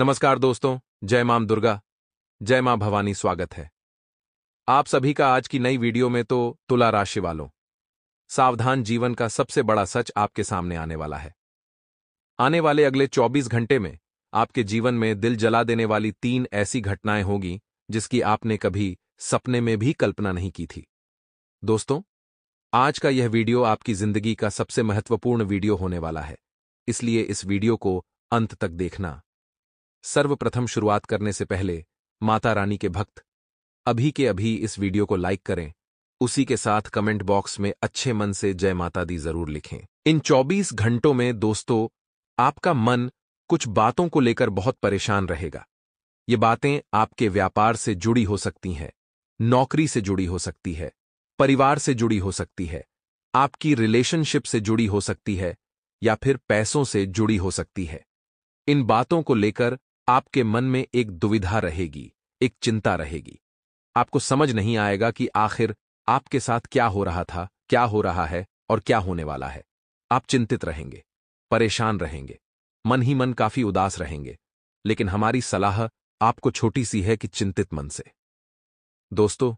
नमस्कार दोस्तों जय माम दुर्गा जय मां भवानी स्वागत है आप सभी का आज की नई वीडियो में तो तुला राशि वालों सावधान जीवन का सबसे बड़ा सच आपके सामने आने वाला है आने वाले अगले 24 घंटे में आपके जीवन में दिल जला देने वाली तीन ऐसी घटनाएं होगी जिसकी आपने कभी सपने में भी कल्पना नहीं की थी दोस्तों आज का यह वीडियो आपकी जिंदगी का सबसे महत्वपूर्ण वीडियो होने वाला है इसलिए इस वीडियो को अंत तक देखना सर्वप्रथम शुरुआत करने से पहले माता रानी के भक्त अभी के अभी इस वीडियो को लाइक करें उसी के साथ कमेंट बॉक्स में अच्छे मन से जय माता दी जरूर लिखें इन 24 घंटों में दोस्तों आपका मन कुछ बातों को लेकर बहुत परेशान रहेगा ये बातें आपके व्यापार से जुड़ी हो सकती हैं नौकरी से जुड़ी हो सकती है परिवार से जुड़ी हो सकती है आपकी रिलेशनशिप से जुड़ी हो सकती है या फिर पैसों से जुड़ी हो सकती है इन बातों को लेकर आपके मन में एक दुविधा रहेगी एक चिंता रहेगी आपको समझ नहीं आएगा कि आखिर आपके साथ क्या हो रहा था क्या हो रहा है और क्या होने वाला है आप चिंतित रहेंगे परेशान रहेंगे मन ही मन काफी उदास रहेंगे लेकिन हमारी सलाह आपको छोटी सी है कि चिंतित मन से दोस्तों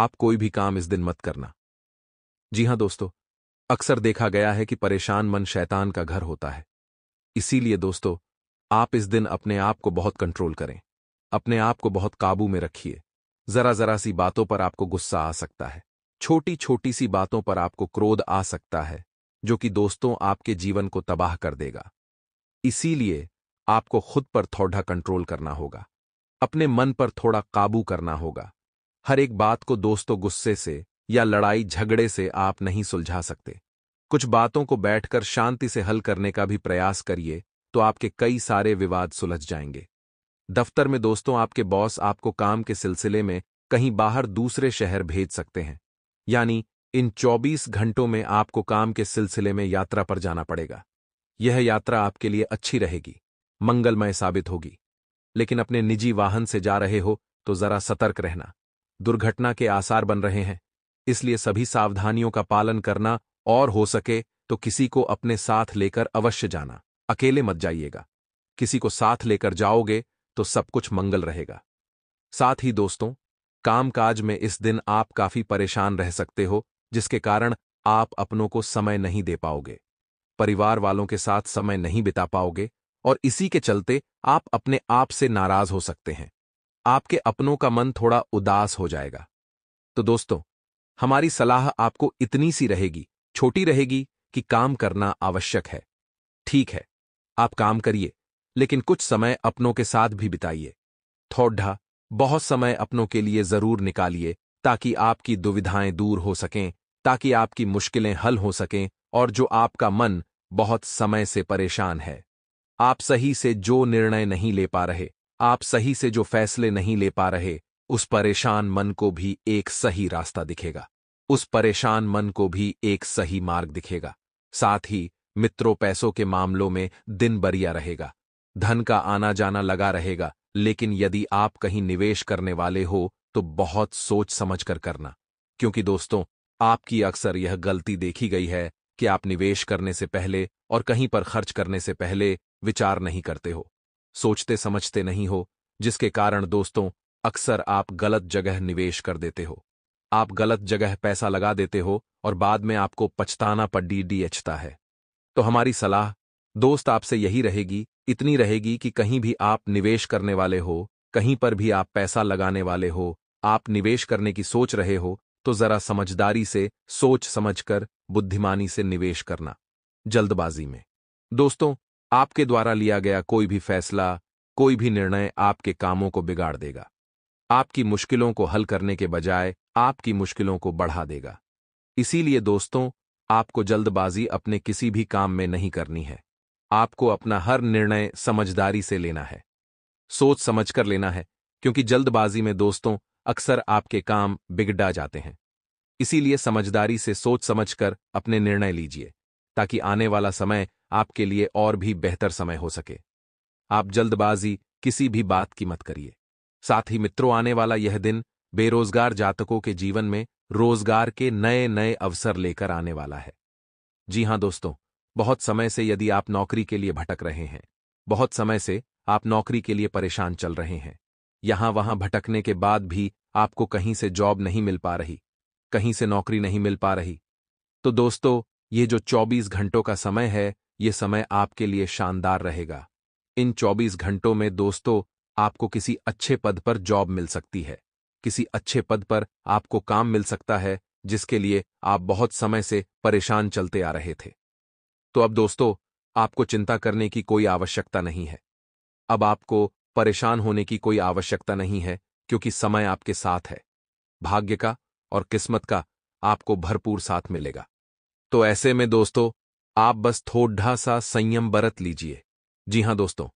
आप कोई भी काम इस दिन मत करना जी हां दोस्तों अक्सर देखा गया है कि परेशान मन शैतान का घर होता है इसीलिए दोस्तों आप इस दिन अपने आप को बहुत कंट्रोल करें अपने आप को बहुत काबू में रखिए जरा जरा सी बातों पर आपको गुस्सा आ सकता है छोटी छोटी सी बातों पर आपको क्रोध आ सकता है जो कि दोस्तों आपके जीवन को तबाह कर देगा इसीलिए आपको खुद पर थोड़ा कंट्रोल करना होगा अपने मन पर थोड़ा काबू करना होगा हर एक बात को दोस्तों गुस्से से या लड़ाई झगड़े से आप नहीं सुलझा सकते कुछ बातों को बैठकर शांति से हल करने का भी प्रयास करिए तो आपके कई सारे विवाद सुलझ जाएंगे दफ्तर में दोस्तों आपके बॉस आपको काम के सिलसिले में कहीं बाहर दूसरे शहर भेज सकते हैं यानी इन 24 घंटों में आपको काम के सिलसिले में यात्रा पर जाना पड़ेगा यह यात्रा आपके लिए अच्छी रहेगी मंगलमय साबित होगी लेकिन अपने निजी वाहन से जा रहे हो तो जरा सतर्क रहना दुर्घटना के आसार बन रहे हैं इसलिए सभी सावधानियों का पालन करना और हो सके तो किसी को अपने साथ लेकर अवश्य जाना अकेले मत जाइएगा किसी को साथ लेकर जाओगे तो सब कुछ मंगल रहेगा साथ ही दोस्तों कामकाज में इस दिन आप काफी परेशान रह सकते हो जिसके कारण आप अपनों को समय नहीं दे पाओगे परिवार वालों के साथ समय नहीं बिता पाओगे और इसी के चलते आप अपने आप से नाराज हो सकते हैं आपके अपनों का मन थोड़ा उदास हो जाएगा तो दोस्तों हमारी सलाह आपको इतनी सी रहेगी छोटी रहेगी कि काम करना आवश्यक है ठीक है आप काम करिए लेकिन कुछ समय अपनों के साथ भी बिताइए थोड़ा बहुत समय अपनों के लिए जरूर निकालिए ताकि आपकी दुविधाएं दूर हो सकें ताकि आपकी मुश्किलें हल हो सकें और जो आपका मन बहुत समय से परेशान है आप सही से जो निर्णय नहीं ले पा रहे आप सही से जो फैसले नहीं ले पा रहे उस परेशान मन को भी एक सही रास्ता दिखेगा उस परेशान मन को भी एक सही मार्ग दिखेगा साथ ही मित्रों पैसों के मामलों में दिन बरिया रहेगा धन का आना जाना लगा रहेगा लेकिन यदि आप कहीं निवेश करने वाले हो तो बहुत सोच समझ कर करना क्योंकि दोस्तों आपकी अक्सर यह गलती देखी गई है कि आप निवेश करने से पहले और कहीं पर खर्च करने से पहले विचार नहीं करते हो सोचते समझते नहीं हो जिसके कारण दोस्तों अक्सर आप गलत जगह निवेश कर देते हो आप गलत जगह पैसा लगा देते हो और बाद में आपको पछताना पर डी डी एचता है तो हमारी सलाह दोस्त आपसे यही रहेगी इतनी रहेगी कि कहीं भी आप निवेश करने वाले हो कहीं पर भी आप पैसा लगाने वाले हो आप निवेश करने की सोच रहे हो तो जरा समझदारी से सोच समझकर बुद्धिमानी से निवेश करना जल्दबाजी में दोस्तों आपके द्वारा लिया गया कोई भी फैसला कोई भी निर्णय आपके कामों को बिगाड़ देगा आपकी मुश्किलों को हल करने के बजाय आपकी मुश्किलों को बढ़ा देगा इसीलिए दोस्तों आपको जल्दबाजी अपने किसी भी काम में नहीं करनी है आपको अपना हर निर्णय समझदारी से लेना है सोच समझकर लेना है क्योंकि जल्दबाजी में दोस्तों अक्सर आपके काम बिगड़ा जाते हैं इसीलिए समझदारी से सोच समझकर अपने निर्णय लीजिए ताकि आने वाला समय आपके लिए और भी बेहतर समय हो सके आप जल्दबाजी किसी भी बात की मत करिए साथ ही मित्रों आने वाला यह दिन बेरोजगार जातकों के जीवन में रोजगार के नए नए अवसर लेकर आने वाला है जी हां दोस्तों बहुत समय से यदि आप नौकरी के लिए भटक रहे हैं बहुत समय से आप नौकरी के लिए परेशान चल रहे हैं यहां वहां भटकने के बाद भी आपको कहीं से जॉब नहीं मिल पा रही कहीं से नौकरी नहीं मिल पा रही तो दोस्तों ये जो 24 घंटों का समय है ये समय आपके लिए शानदार रहेगा इन 24 घंटों में दोस्तों आपको किसी अच्छे पद पर जॉब मिल सकती है किसी अच्छे पद पर आपको काम मिल सकता है जिसके लिए आप बहुत समय से परेशान चलते आ रहे थे तो अब दोस्तों आपको चिंता करने की कोई आवश्यकता नहीं है अब आपको परेशान होने की कोई आवश्यकता नहीं है क्योंकि समय आपके साथ है भाग्य का और किस्मत का आपको भरपूर साथ मिलेगा तो ऐसे में दोस्तों आप बस थोड़ा सा संयम बरत लीजिए जी हां दोस्तों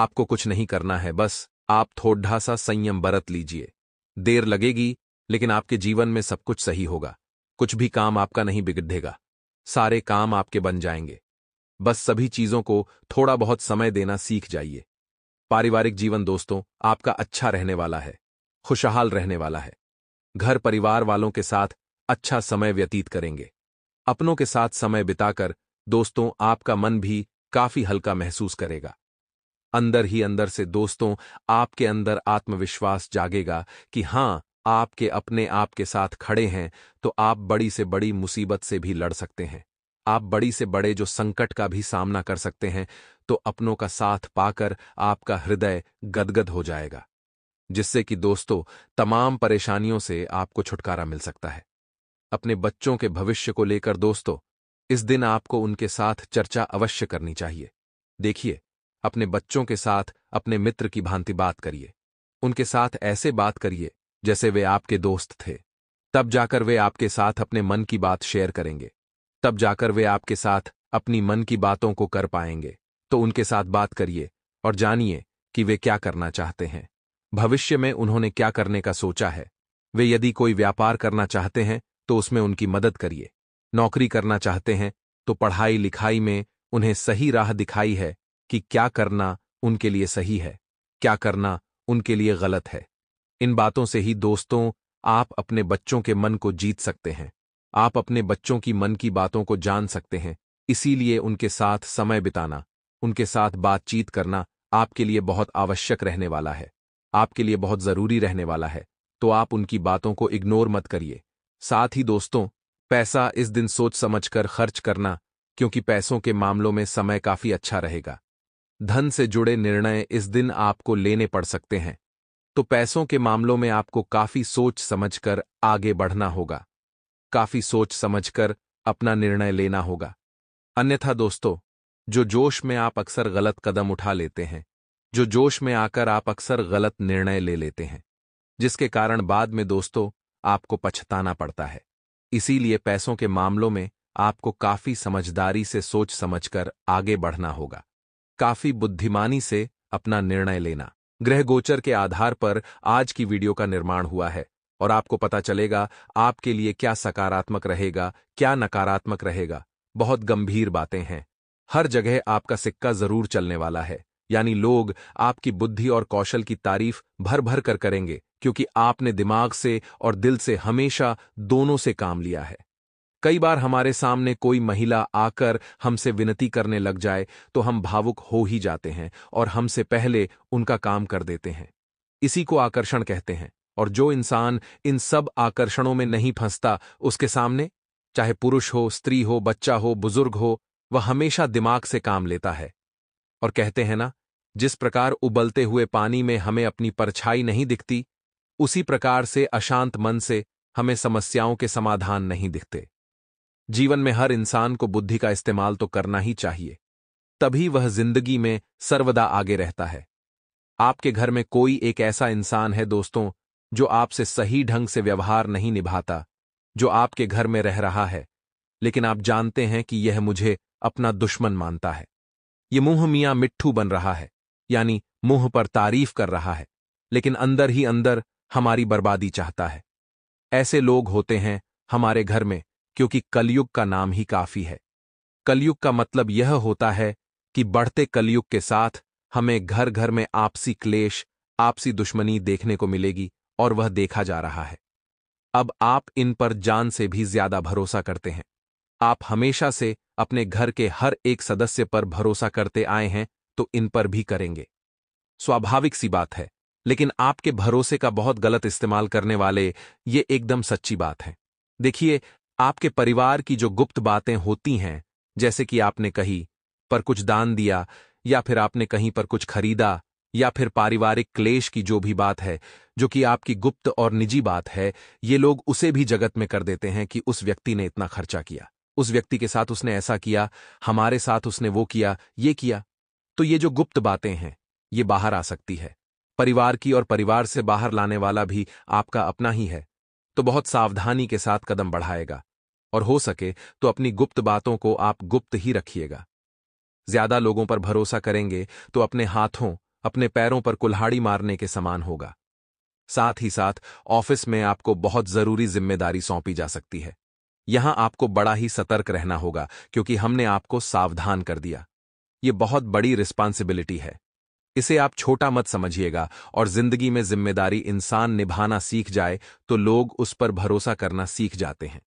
आपको कुछ नहीं करना है बस आप थोड़ा सा संयम बरत लीजिए देर लगेगी लेकिन आपके जीवन में सब कुछ सही होगा कुछ भी काम आपका नहीं बिगड़ेगा सारे काम आपके बन जाएंगे बस सभी चीजों को थोड़ा बहुत समय देना सीख जाइए पारिवारिक जीवन दोस्तों आपका अच्छा रहने वाला है खुशहाल रहने वाला है घर परिवार वालों के साथ अच्छा समय व्यतीत करेंगे अपनों के साथ समय बिताकर दोस्तों आपका मन भी काफी हल्का महसूस करेगा अंदर ही अंदर से दोस्तों आपके अंदर आत्मविश्वास जागेगा कि हां आपके अपने आप के साथ खड़े हैं तो आप बड़ी से बड़ी मुसीबत से भी लड़ सकते हैं आप बड़ी से बड़े जो संकट का भी सामना कर सकते हैं तो अपनों का साथ पाकर आपका हृदय गदगद हो जाएगा जिससे कि दोस्तों तमाम परेशानियों से आपको छुटकारा मिल सकता है अपने बच्चों के भविष्य को लेकर दोस्तों इस दिन आपको उनके साथ चर्चा अवश्य करनी चाहिए देखिए अपने बच्चों के साथ अपने मित्र की भांति बात करिए उनके साथ ऐसे बात करिए जैसे वे आपके दोस्त थे तब जाकर वे आपके साथ अपने मन की बात शेयर करेंगे तब जाकर वे आपके साथ अपनी मन की बातों को कर पाएंगे तो उनके साथ बात करिए और जानिए कि वे क्या करना चाहते हैं भविष्य में उन्होंने क्या करने का सोचा है वे यदि कोई व्यापार करना चाहते हैं तो उसमें उनकी मदद करिए नौकरी करना चाहते हैं तो पढ़ाई लिखाई में उन्हें सही राह दिखाई है कि क्या करना उनके लिए सही है क्या करना उनके लिए गलत है इन बातों से ही दोस्तों आप अपने बच्चों के मन को जीत सकते हैं आप अपने बच्चों की मन की बातों को जान सकते हैं इसीलिए उनके साथ समय बिताना उनके साथ बातचीत करना आपके लिए बहुत आवश्यक रहने वाला है आपके लिए बहुत जरूरी रहने वाला है तो आप उनकी बातों को इग्नोर मत करिए साथ ही दोस्तों पैसा इस दिन सोच समझकर खर्च करना क्योंकि पैसों के मामलों में समय काफी अच्छा रहेगा धन से जुड़े निर्णय इस दिन आपको लेने पड़ सकते हैं तो पैसों के मामलों में आपको काफी सोच समझकर आगे बढ़ना होगा काफी सोच समझकर अपना निर्णय लेना होगा अन्यथा दोस्तों जो जोश में आप अक्सर गलत कदम उठा लेते हैं जो जोश में आकर आप अक्सर गलत निर्णय ले लेते हैं जिसके कारण बाद में दोस्तों आपको पछताना पड़ता है इसीलिए पैसों के मामलों में आपको काफी समझदारी से सोच समझकर आगे बढ़ना होगा काफी बुद्धिमानी से अपना निर्णय लेना ग्रह गोचर के आधार पर आज की वीडियो का निर्माण हुआ है और आपको पता चलेगा आपके लिए क्या सकारात्मक रहेगा क्या नकारात्मक रहेगा बहुत गंभीर बातें हैं हर जगह आपका सिक्का जरूर चलने वाला है यानी लोग आपकी बुद्धि और कौशल की तारीफ भर भर कर करेंगे क्योंकि आपने दिमाग से और दिल से हमेशा दोनों से काम लिया है कई बार हमारे सामने कोई महिला आकर हमसे विनती करने लग जाए तो हम भावुक हो ही जाते हैं और हमसे पहले उनका काम कर देते हैं इसी को आकर्षण कहते हैं और जो इंसान इन सब आकर्षणों में नहीं फंसता उसके सामने चाहे पुरुष हो स्त्री हो बच्चा हो बुजुर्ग हो वह हमेशा दिमाग से काम लेता है और कहते हैं ना जिस प्रकार उबलते हुए पानी में हमें अपनी परछाई नहीं दिखती उसी प्रकार से अशांत मन से हमें समस्याओं के समाधान नहीं दिखते जीवन में हर इंसान को बुद्धि का इस्तेमाल तो करना ही चाहिए तभी वह जिंदगी में सर्वदा आगे रहता है आपके घर में कोई एक ऐसा इंसान है दोस्तों जो आपसे सही ढंग से व्यवहार नहीं निभाता जो आपके घर में रह रहा है लेकिन आप जानते हैं कि यह मुझे अपना दुश्मन मानता है ये मुंह मियाँ मिट्ठू बन रहा है यानी मुंह पर तारीफ कर रहा है लेकिन अंदर ही अंदर हमारी बर्बादी चाहता है ऐसे लोग होते हैं हमारे घर में क्योंकि कलयुग का नाम ही काफी है कलयुग का मतलब यह होता है कि बढ़ते कलयुग के साथ हमें घर घर में आपसी क्लेश आपसी दुश्मनी देखने को मिलेगी और वह देखा जा रहा है अब आप इन पर जान से भी ज्यादा भरोसा करते हैं आप हमेशा से अपने घर के हर एक सदस्य पर भरोसा करते आए हैं तो इन पर भी करेंगे स्वाभाविक सी बात है लेकिन आपके भरोसे का बहुत गलत इस्तेमाल करने वाले ये एकदम सच्ची बात है देखिए आपके परिवार की जो गुप्त बातें होती हैं जैसे कि आपने कही पर कुछ दान दिया या फिर आपने कहीं पर कुछ खरीदा या फिर पारिवारिक क्लेश की जो भी बात है जो कि आपकी गुप्त और निजी बात है ये लोग उसे भी जगत में कर देते हैं कि उस व्यक्ति ने इतना खर्चा किया उस व्यक्ति के साथ उसने ऐसा किया हमारे साथ उसने वो किया ये किया तो ये जो गुप्त बातें हैं ये बाहर आ सकती है परिवार की और परिवार से बाहर लाने वाला भी आपका अपना ही है तो बहुत सावधानी के साथ कदम बढ़ाएगा और हो सके तो अपनी गुप्त बातों को आप गुप्त ही रखिएगा ज्यादा लोगों पर भरोसा करेंगे तो अपने हाथों अपने पैरों पर कुल्हाड़ी मारने के समान होगा साथ ही साथ ऑफिस में आपको बहुत जरूरी जिम्मेदारी सौंपी जा सकती है यहां आपको बड़ा ही सतर्क रहना होगा क्योंकि हमने आपको सावधान कर दिया ये बहुत बड़ी रिस्पांसिबिलिटी है इसे आप छोटा मत समझिएगा और जिंदगी में जिम्मेदारी इंसान निभाना सीख जाए तो लोग उस पर भरोसा करना सीख जाते हैं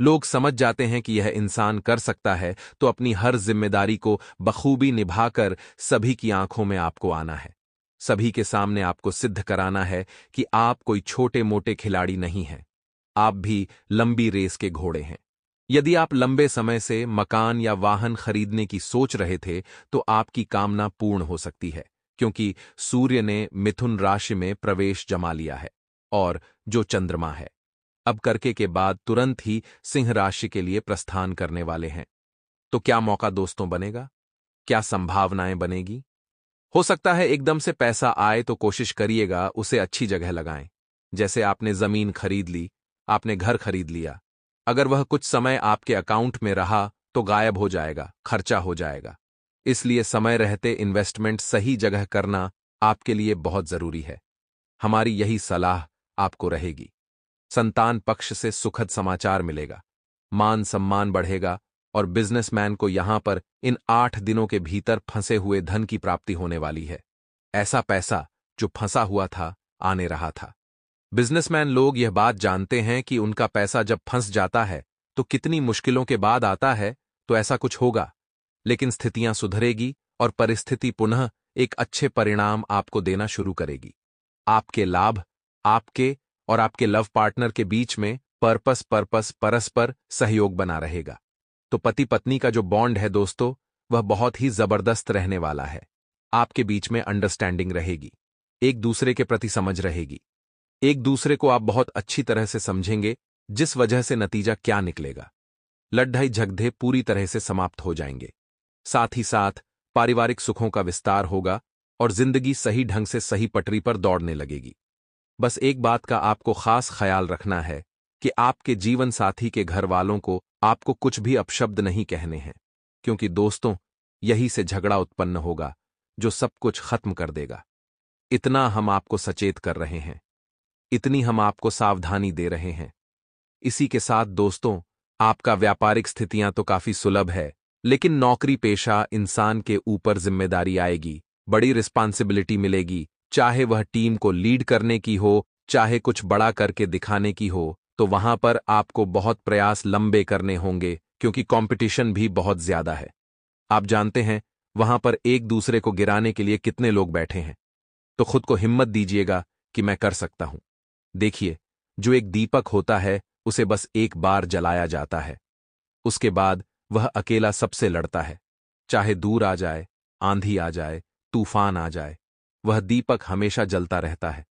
लोग समझ जाते हैं कि यह इंसान कर सकता है तो अपनी हर जिम्मेदारी को बखूबी निभाकर सभी की आंखों में आपको आना है सभी के सामने आपको सिद्ध कराना है कि आप कोई छोटे मोटे खिलाड़ी नहीं हैं आप भी लंबी रेस के घोड़े हैं यदि आप लंबे समय से मकान या वाहन खरीदने की सोच रहे थे तो आपकी कामना पूर्ण हो सकती है क्योंकि सूर्य ने मिथुन राशि में प्रवेश जमा लिया है और जो चंद्रमा है अब करके के बाद तुरंत ही सिंह राशि के लिए प्रस्थान करने वाले हैं तो क्या मौका दोस्तों बनेगा क्या संभावनाएं बनेगी हो सकता है एकदम से पैसा आए तो कोशिश करिएगा उसे अच्छी जगह लगाएं जैसे आपने जमीन खरीद ली आपने घर खरीद लिया अगर वह कुछ समय आपके अकाउंट में रहा तो गायब हो जाएगा खर्चा हो जाएगा इसलिए समय रहते इन्वेस्टमेंट सही जगह करना आपके लिए बहुत जरूरी है हमारी यही सलाह आपको रहेगी संतान पक्ष से सुखद समाचार मिलेगा मान सम्मान बढ़ेगा और बिजनेसमैन को यहां पर इन आठ दिनों के भीतर फंसे हुए धन की प्राप्ति होने वाली है ऐसा पैसा जो फंसा हुआ था आने रहा था बिजनेसमैन लोग यह बात जानते हैं कि उनका पैसा जब फंस जाता है तो कितनी मुश्किलों के बाद आता है तो ऐसा कुछ होगा लेकिन स्थितियां सुधरेगी और परिस्थिति पुनः एक अच्छे परिणाम आपको देना शुरू करेगी आपके लाभ आपके और आपके लव पार्टनर के बीच में पर्पस पर्पस परस्पर सहयोग बना रहेगा तो पति पत्नी का जो बॉन्ड है दोस्तों वह बहुत ही जबरदस्त रहने वाला है आपके बीच में अंडरस्टैंडिंग रहेगी एक दूसरे के प्रति समझ रहेगी एक दूसरे को आप बहुत अच्छी तरह से समझेंगे जिस वजह से नतीजा क्या निकलेगा लड्ढाई झगधे पूरी तरह से समाप्त हो जाएंगे साथ ही साथ पारिवारिक सुखों का विस्तार होगा और जिंदगी सही ढंग से सही पटरी पर दौड़ने लगेगी बस एक बात का आपको खास ख्याल रखना है कि आपके जीवन साथी के घर वालों को आपको कुछ भी अपशब्द नहीं कहने हैं क्योंकि दोस्तों यही से झगड़ा उत्पन्न होगा जो सब कुछ खत्म कर देगा इतना हम आपको सचेत कर रहे हैं इतनी हम आपको सावधानी दे रहे हैं इसी के साथ दोस्तों आपका व्यापारिक स्थितियां तो काफी सुलभ है लेकिन नौकरी पेशा इंसान के ऊपर जिम्मेदारी आएगी बड़ी रिस्पॉन्सिबिलिटी मिलेगी चाहे वह टीम को लीड करने की हो चाहे कुछ बड़ा करके दिखाने की हो तो वहां पर आपको बहुत प्रयास लंबे करने होंगे क्योंकि कंपटीशन भी बहुत ज्यादा है आप जानते हैं वहां पर एक दूसरे को गिराने के लिए कितने लोग बैठे हैं तो खुद को हिम्मत दीजिएगा कि मैं कर सकता हूं देखिए जो एक दीपक होता है उसे बस एक बार जलाया जाता है उसके बाद वह अकेला सबसे लड़ता है चाहे दूर आ जाए आंधी आ जाए तूफान आ जाए वह दीपक हमेशा जलता रहता है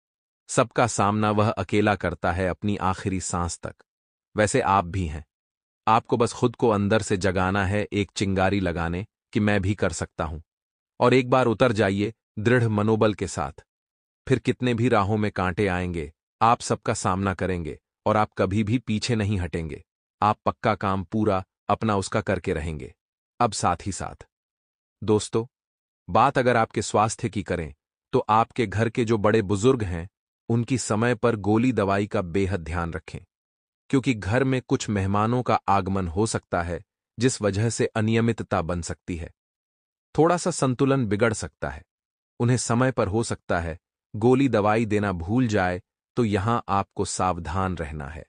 सबका सामना वह अकेला करता है अपनी आखिरी सांस तक वैसे आप भी हैं आपको बस खुद को अंदर से जगाना है एक चिंगारी लगाने कि मैं भी कर सकता हूं और एक बार उतर जाइए दृढ़ मनोबल के साथ फिर कितने भी राहों में कांटे आएंगे आप सबका सामना करेंगे और आप कभी भी पीछे नहीं हटेंगे आप पक्का काम पूरा अपना उसका करके रहेंगे अब साथ ही साथ दोस्तों बात अगर आपके स्वास्थ्य की करें तो आपके घर के जो बड़े बुजुर्ग हैं उनकी समय पर गोली दवाई का बेहद ध्यान रखें क्योंकि घर में कुछ मेहमानों का आगमन हो सकता है जिस वजह से अनियमितता बन सकती है थोड़ा सा संतुलन बिगड़ सकता है उन्हें समय पर हो सकता है गोली दवाई देना भूल जाए तो यहां आपको सावधान रहना है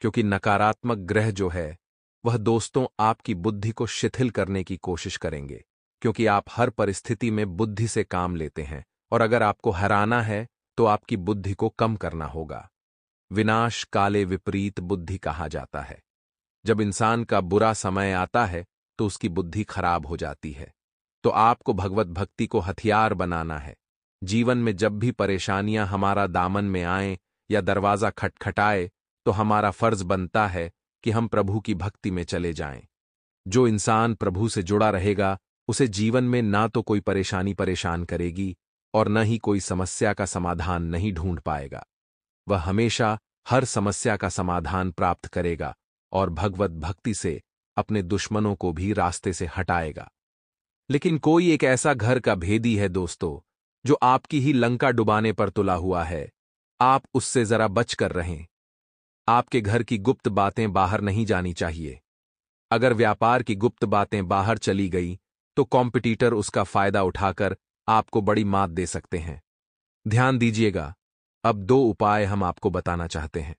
क्योंकि नकारात्मक ग्रह जो है वह दोस्तों आपकी बुद्धि को शिथिल करने की कोशिश करेंगे क्योंकि आप हर परिस्थिति में बुद्धि से काम लेते हैं और अगर आपको हराना है तो आपकी बुद्धि को कम करना होगा विनाश काले विपरीत बुद्धि कहा जाता है जब इंसान का बुरा समय आता है तो उसकी बुद्धि खराब हो जाती है तो आपको भगवत भक्ति को हथियार बनाना है जीवन में जब भी परेशानियां हमारा दामन में आए या दरवाजा खटखटाए तो हमारा फर्ज बनता है कि हम प्रभु की भक्ति में चले जाएं। जो इंसान प्रभु से जुड़ा रहेगा उसे जीवन में ना तो कोई परेशानी परेशान करेगी और न ही कोई समस्या का समाधान नहीं ढूंढ पाएगा वह हमेशा हर समस्या का समाधान प्राप्त करेगा और भगवत भक्ति से अपने दुश्मनों को भी रास्ते से हटाएगा लेकिन कोई एक ऐसा घर का भेदी है दोस्तों जो आपकी ही लंका डुबाने पर तुला हुआ है आप उससे जरा बच कर रहें आपके घर की गुप्त बातें बाहर नहीं जानी चाहिए अगर व्यापार की गुप्त बातें बाहर चली गई तो कॉम्पिटिटर उसका फायदा उठाकर आपको बड़ी मात दे सकते हैं ध्यान दीजिएगा अब दो उपाय हम आपको बताना चाहते हैं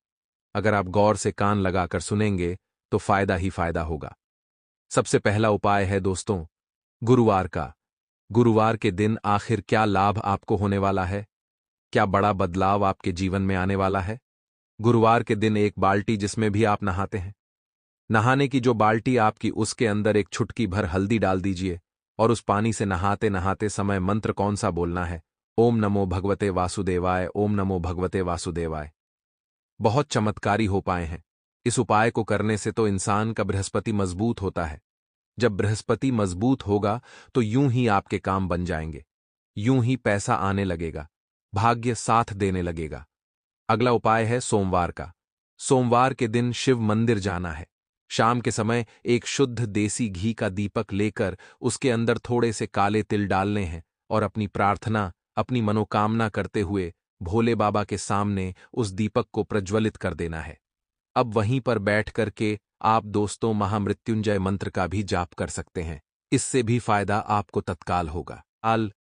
अगर आप गौर से कान लगाकर सुनेंगे तो फायदा ही फायदा होगा सबसे पहला उपाय है दोस्तों गुरुवार का गुरुवार के दिन आखिर क्या लाभ आपको होने वाला है क्या बड़ा बदलाव आपके जीवन में आने वाला है गुरुवार के दिन एक बाल्टी जिसमें भी आप नहाते हैं नहाने की जो बाल्टी आपकी उसके अंदर एक छुटकी भर हल्दी डाल दीजिए और उस पानी से नहाते नहाते समय मंत्र कौन सा बोलना है ओम नमो भगवते वासुदेवाय ओम नमो भगवते वासुदेवाय बहुत चमत्कारी हो पाए हैं इस उपाय को करने से तो इंसान का बृहस्पति मजबूत होता है जब बृहस्पति मजबूत होगा तो यूं ही आपके काम बन जाएंगे यूं ही पैसा आने लगेगा भाग्य साथ देने लगेगा अगला उपाय है सोमवार का सोमवार के दिन शिव मंदिर जाना है शाम के समय एक शुद्ध देसी घी का दीपक लेकर उसके अंदर थोड़े से काले तिल डालने हैं और अपनी प्रार्थना अपनी मनोकामना करते हुए भोले बाबा के सामने उस दीपक को प्रज्वलित कर देना है अब वहीं पर बैठ करके आप दोस्तों महामृत्युंजय मंत्र का भी जाप कर सकते हैं इससे भी फायदा आपको तत्काल होगा आल